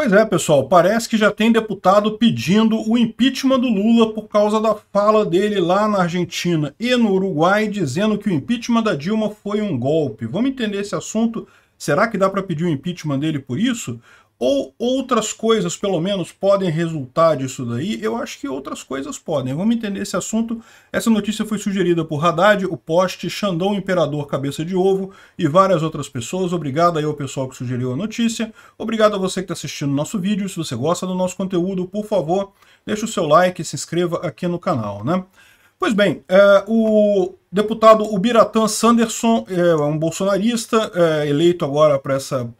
Pois é, pessoal, parece que já tem deputado pedindo o impeachment do Lula por causa da fala dele lá na Argentina e no Uruguai, dizendo que o impeachment da Dilma foi um golpe. Vamos entender esse assunto? Será que dá para pedir o impeachment dele por isso? ou outras coisas, pelo menos, podem resultar disso daí? Eu acho que outras coisas podem. Vamos entender esse assunto. Essa notícia foi sugerida por Haddad, o poste, Xandão Imperador Cabeça de Ovo e várias outras pessoas. Obrigado aí ao pessoal que sugeriu a notícia. Obrigado a você que está assistindo o nosso vídeo. Se você gosta do nosso conteúdo, por favor, deixe o seu like e se inscreva aqui no canal, né? Pois bem, é, o deputado Ubiratan Sanderson, é um bolsonarista, é, eleito agora para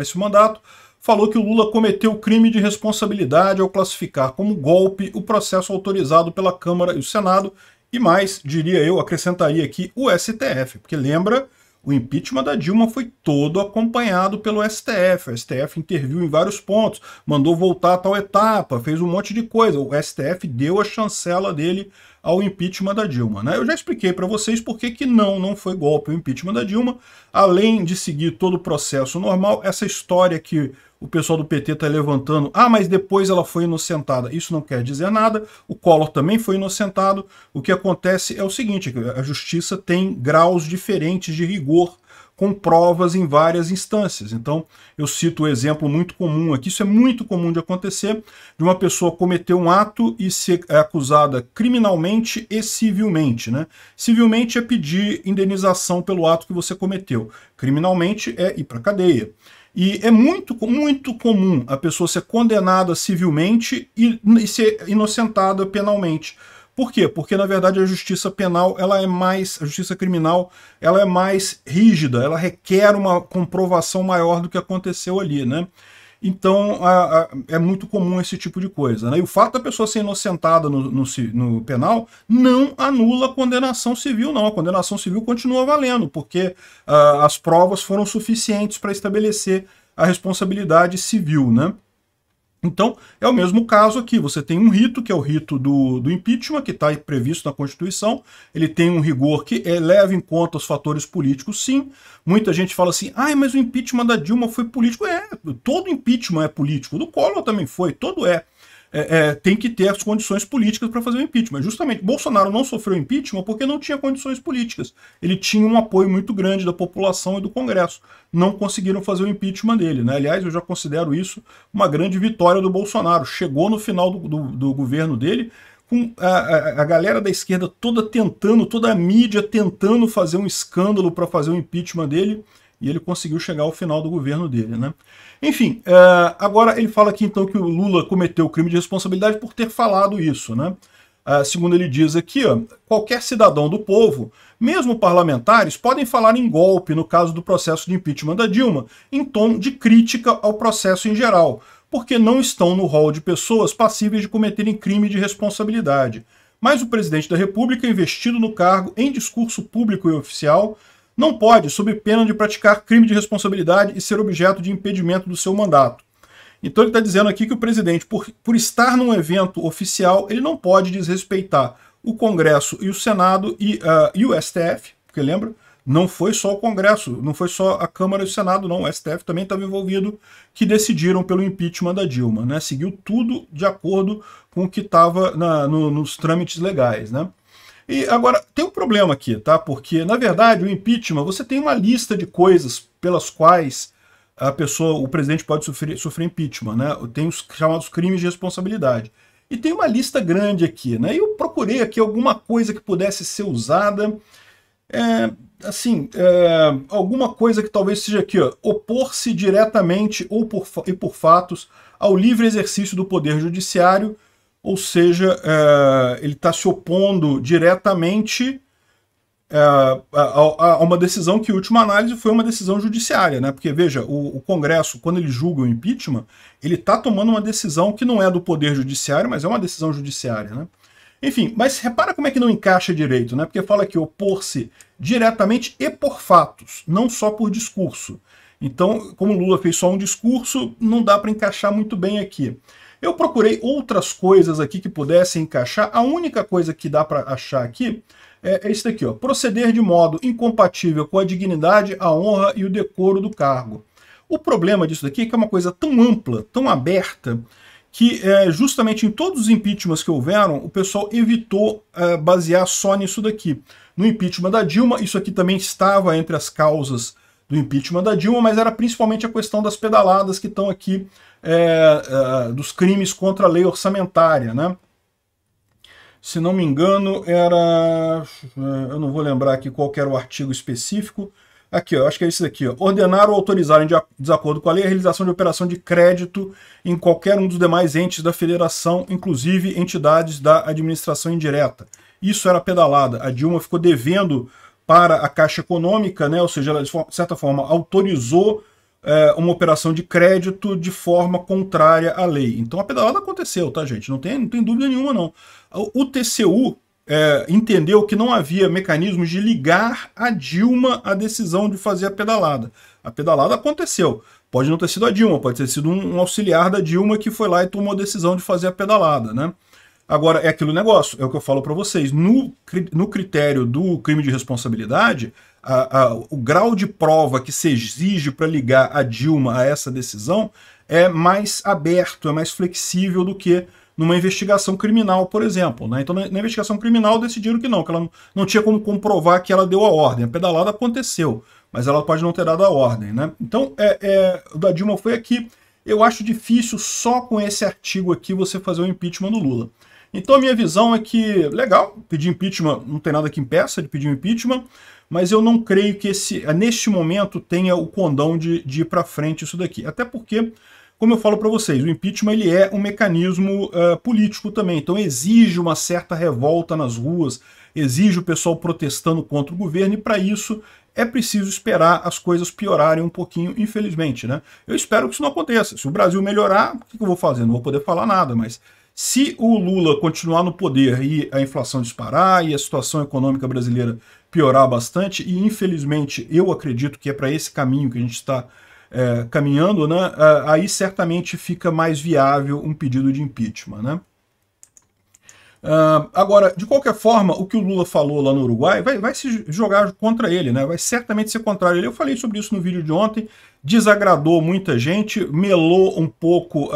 esse mandato, falou que o Lula cometeu crime de responsabilidade ao classificar como golpe o processo autorizado pela Câmara e o Senado, e mais, diria eu, acrescentaria aqui o STF, porque lembra, o impeachment da Dilma foi todo acompanhado pelo STF. O STF interviu em vários pontos, mandou voltar a tal etapa, fez um monte de coisa. O STF deu a chancela dele ao impeachment da Dilma. Né? Eu já expliquei para vocês por que não, não foi golpe o impeachment da Dilma. Além de seguir todo o processo normal, essa história que o pessoal do PT está levantando, ah, mas depois ela foi inocentada. Isso não quer dizer nada, o Collor também foi inocentado. O que acontece é o seguinte, é a justiça tem graus diferentes de rigor com provas em várias instâncias. Então, eu cito o um exemplo muito comum aqui, isso é muito comum de acontecer, de uma pessoa cometer um ato e ser acusada criminalmente e civilmente. Né? Civilmente é pedir indenização pelo ato que você cometeu. Criminalmente é ir para cadeia. E é muito, muito comum a pessoa ser condenada civilmente e, e ser inocentada penalmente. Por quê? Porque na verdade a justiça penal ela é mais, a justiça criminal ela é mais rígida, ela requer uma comprovação maior do que aconteceu ali, né? Então a, a, é muito comum esse tipo de coisa. Né? E o fato da pessoa ser inocentada no, no, no, penal não anula a condenação civil, não. A condenação civil continua valendo, porque ah, as provas foram suficientes para estabelecer a responsabilidade civil. Né? Então, é o mesmo caso aqui. Você tem um rito, que é o rito do, do impeachment, que está previsto na Constituição. Ele tem um rigor que é, leva em conta os fatores políticos, sim. Muita gente fala assim, ah, mas o impeachment da Dilma foi político. É, todo impeachment é político. Do Collor também foi, todo é. É, é, tem que ter as condições políticas para fazer o impeachment. Justamente, Bolsonaro não sofreu impeachment porque não tinha condições políticas. Ele tinha um apoio muito grande da população e do Congresso. Não conseguiram fazer o impeachment dele. Né? Aliás, eu já considero isso uma grande vitória do Bolsonaro. Chegou no final do, do, do governo dele com a, a, a, galera da esquerda toda tentando, toda a mídia tentando fazer um escândalo para fazer o impeachment dele e ele conseguiu chegar ao final do governo dele. Né? Enfim, é, agora ele fala aqui então que o Lula cometeu crime de responsabilidade por ter falado isso. Né? É, segundo ele diz aqui, ó, qualquer cidadão do povo, mesmo parlamentares, podem falar em golpe no caso do processo de impeachment da Dilma, em tom de crítica ao processo em geral, porque não estão no rol de pessoas passíveis de cometerem crime de responsabilidade. Mas o presidente da República, investido no cargo em discurso público e oficial, não pode, sob pena de praticar crime de responsabilidade e ser objeto de impedimento do seu mandato. Então ele está dizendo aqui que o presidente, por, por estar num evento oficial, ele não pode desrespeitar o Congresso e o Senado e, uh, e o STF, porque lembra? Não foi só o Congresso, não foi só a Câmara e o Senado, não. O STF também estava envolvido, que decidiram pelo impeachment da Dilma. Né? Seguiu tudo de acordo com o que estava nos trâmites legais. Né? E agora, tem um problema aqui, tá? Porque, na verdade, o impeachment, você tem uma lista de coisas pelas quais a pessoa, o presidente pode sofrer, sofrer impeachment, né? Tem os chamados crimes de responsabilidade. E tem uma lista grande aqui, né? E eu procurei aqui alguma coisa que pudesse ser usada, é, assim, é, alguma coisa que talvez seja aqui, ó, opor-se diretamente ou por, e por fatos ao livre exercício do poder judiciário ou seja, é, ele está se opondo diretamente é, a, a, uma decisão que, em última análise, foi uma decisão judiciária, né? Porque, veja, o, o Congresso, quando ele julga o impeachment, ele está tomando uma decisão que não é do Poder Judiciário, mas é uma decisão judiciária, né? Enfim, mas repara como é que não encaixa direito, né? Porque fala que opor-se diretamente e por fatos, não só por discurso. Então, como Lula fez só um discurso, não dá para encaixar muito bem aqui. Eu procurei outras coisas aqui que pudessem encaixar. A única coisa que dá para achar aqui é, é isso daqui, ó. Proceder de modo incompatível com a dignidade, a honra e o decoro do cargo. O problema disso daqui é que é uma coisa tão ampla, tão aberta, que é, justamente em todos os impeachments que houveram, o pessoal evitou é, basear só nisso daqui. No impeachment da Dilma, isso aqui também estava entre as causas do impeachment da Dilma, mas era principalmente a questão das pedaladas que estão aqui, é, é, dos crimes contra a lei orçamentária, né? Se não me engano, era... Eu não vou lembrar aqui qual era o artigo específico. Aqui, ó, acho que é esse daqui. Ó. Ordenar ou autorizar, em desacordo com a lei, a realização de operação de crédito em qualquer um dos demais entes da federação, inclusive entidades da administração indireta. Isso era pedalada. A Dilma ficou devendo para a Caixa Econômica, né? ou seja, ela de certa forma autorizou é, uma operação de crédito de forma contrária à lei. Então a pedalada aconteceu, tá, gente? Não tem, não tem dúvida nenhuma, não. O, TCU é, entendeu que não havia mecanismos de ligar a Dilma à decisão de fazer a pedalada. A pedalada aconteceu. Pode não ter sido a Dilma, pode ter sido um, um auxiliar da Dilma que foi lá e tomou a decisão de fazer a pedalada, né? Agora, é aquilo negócio, é o que eu falo para vocês. No, no critério do crime de responsabilidade, a, a, o grau de prova que se exige para ligar a Dilma a essa decisão é mais aberto, é mais flexível do que numa investigação criminal, por exemplo. Né? Então, na, na investigação criminal, decidiram que não, que ela não, não tinha como comprovar que ela deu a ordem. A pedalada aconteceu, mas ela pode não ter dado a ordem. Né? Então, é, é, o da Dilma foi aqui. Eu acho difícil só com esse artigo aqui você fazer o impeachment do Lula. Então a minha visão é que, legal, pedir impeachment, não tem nada que impeça de pedir impeachment, mas eu não creio que esse, neste momento tenha o condão de, de ir para frente isso daqui. Até porque, como eu falo para vocês, o impeachment ele é um mecanismo uh, político também, então exige uma certa revolta nas ruas, exige o pessoal protestando contra o governo, e para isso é preciso esperar as coisas piorarem um pouquinho, infelizmente. Né? Eu espero que isso não aconteça. Se o Brasil melhorar, o que eu vou fazer? Não vou poder falar nada, mas se o Lula continuar no poder e a inflação disparar e a situação econômica brasileira piorar bastante, e infelizmente eu acredito que é para esse caminho que a gente está é, eh, caminhando, né, eh, aí certamente fica mais viável um pedido de impeachment. Né? Uh, agora, de qualquer forma, o que o Lula falou lá no Uruguai vai, vai se jogar contra ele, né? Vai certamente ser contrário. Eu falei sobre isso no vídeo de ontem, desagradou muita gente, melou um pouco uh,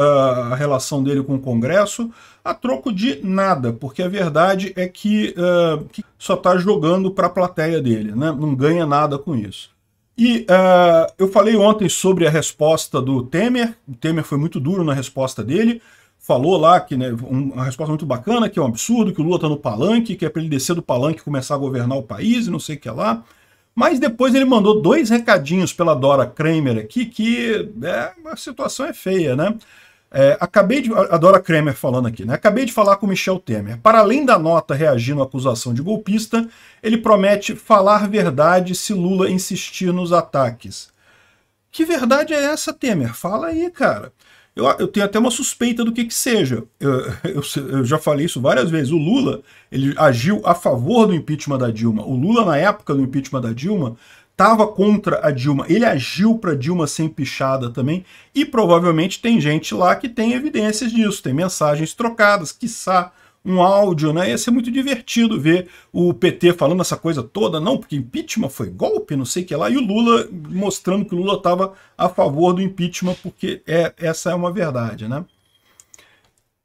a relação dele com o Congresso, a troco de nada, porque a verdade é que, uh, que só está jogando para a plateia dele, né? Não ganha nada com isso. E eu falei ontem sobre a resposta do Temer, o Temer foi muito duro na resposta dele falou lá que né, uma resposta muito bacana, que é um absurdo, que o Lula está no palanque, que é para ele descer do palanque e começar a governar o país e não sei o que lá. Mas depois ele mandou dois recadinhos pela Dora Kramer aqui, que é, a situação é feia, né? É, acabei de. A Dora Kramer falando aqui, né? Acabei de falar com Michel Temer. Para além da nota reagindo à acusação de golpista, ele promete falar verdade se Lula insistir nos ataques. Que verdade é essa, Temer? Fala aí, cara. Eu, eu tenho até uma suspeita do que que seja. Eu, eu, eu, já falei isso várias vezes. O Lula, ele agiu a favor do impeachment da Dilma. O Lula, na época do impeachment da Dilma, estava contra a Dilma. Ele agiu para Dilma sem pichada também. E provavelmente tem gente lá que tem evidências disso. Tem mensagens trocadas, quiçá um áudio, né? Ia ser muito divertido ver o PT falando essa coisa toda, não, porque impeachment foi golpe, não sei o que lá, e o Lula mostrando que o Lula estava a favor do impeachment, porque é, essa é uma verdade, né?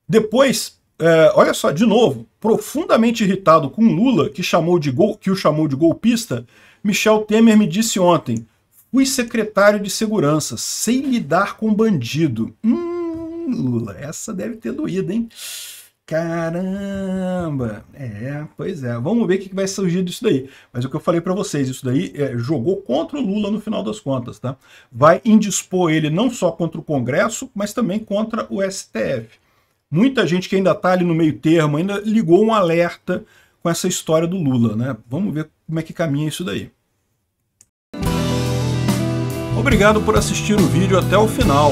Depois, é, olha só, de novo, profundamente irritado com Lula, que, chamou de gol, que o chamou de golpista, Michel Temer me disse ontem, fui secretário de segurança, sem lidar com bandido. Hum, Lula, essa deve ter doído, hein? Caramba! É, pois é. Vamos ver o que vai surgir disso daí. Mas o que eu falei para vocês, isso daí é, jogou contra o Lula no final das contas, tá? Vai indispor ele não só contra o Congresso, mas também contra o STF. Muita gente que ainda está ali no meio termo ainda ligou um alerta com essa história do Lula, né? Vamos ver como é que caminha isso daí. Obrigado por assistir o vídeo até o final.